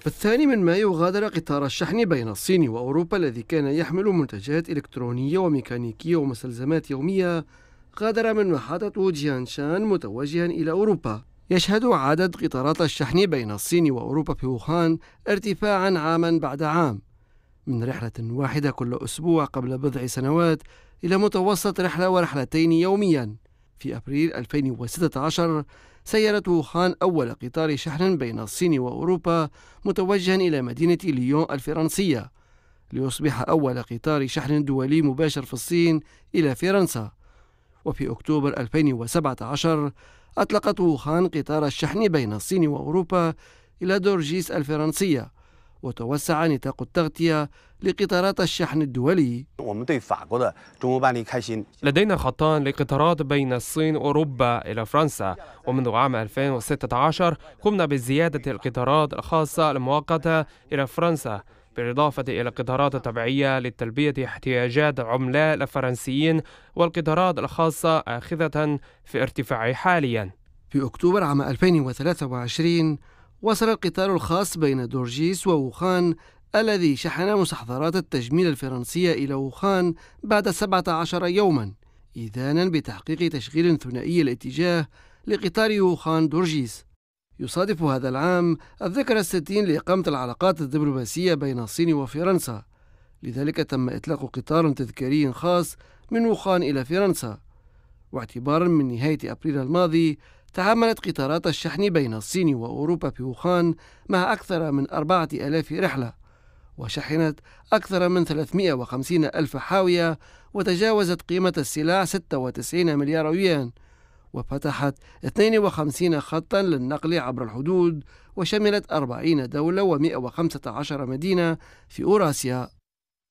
في الثاني من مايو غادر قطار الشحن بين الصين وأوروبا الذي كان يحمل منتجات إلكترونية وميكانيكية ومستلزمات يومية غادر من محطة جيانشان متوجها إلى أوروبا يشهد عدد قطارات الشحن بين الصين وأوروبا في ووهان ارتفاعا عاما بعد عام من رحلة واحدة كل أسبوع قبل بضع سنوات إلى متوسط رحلة ورحلتين يومياً في أبريل 2016 سيرته خان أول قطار شحن بين الصين وأوروبا متوجها إلى مدينة ليون الفرنسية ليصبح أول قطار شحن دولي مباشر في الصين إلى فرنسا وفي أكتوبر 2017 أطلقت ووخان قطار الشحن بين الصين وأوروبا إلى دورجيس الفرنسية وتوسع نطاق التغطية لقطارات الشحن الدولي لدينا خطان لقطارات بين الصين وأوروبا إلى فرنسا ومنذ عام 2016 قمنا بزيادة القطارات الخاصة المؤقتة إلى فرنسا بالإضافة إلى القطارات الطبيعية لتلبية احتياجات عملاء الفرنسيين والقطارات الخاصة آخذة في ارتفاع حاليا في أكتوبر عام 2023 وصل القطار الخاص بين دورجيس ووخان الذي شحن مستحضرات التجميل الفرنسية إلى ووخان بعد 17 يوما إذانا بتحقيق تشغيل ثنائي الاتجاه لقطار ووخان دورجيس يصادف هذا العام الذكرى الستين لإقامة العلاقات الدبلوماسية بين الصين وفرنسا لذلك تم إطلاق قطار تذكاري خاص من ووخان إلى فرنسا واعتبارا من نهاية أبريل الماضي تعاملت قطارات الشحن بين الصين وأوروبا في ووخان مع أكثر من أربعة ألاف رحلة وشحنت أكثر من 350 ألف حاوية وتجاوزت قيمة السلع 96 مليار يوان وفتحت 52 خطا للنقل عبر الحدود وشملت 40 دولة و115 مدينة في أوراسيا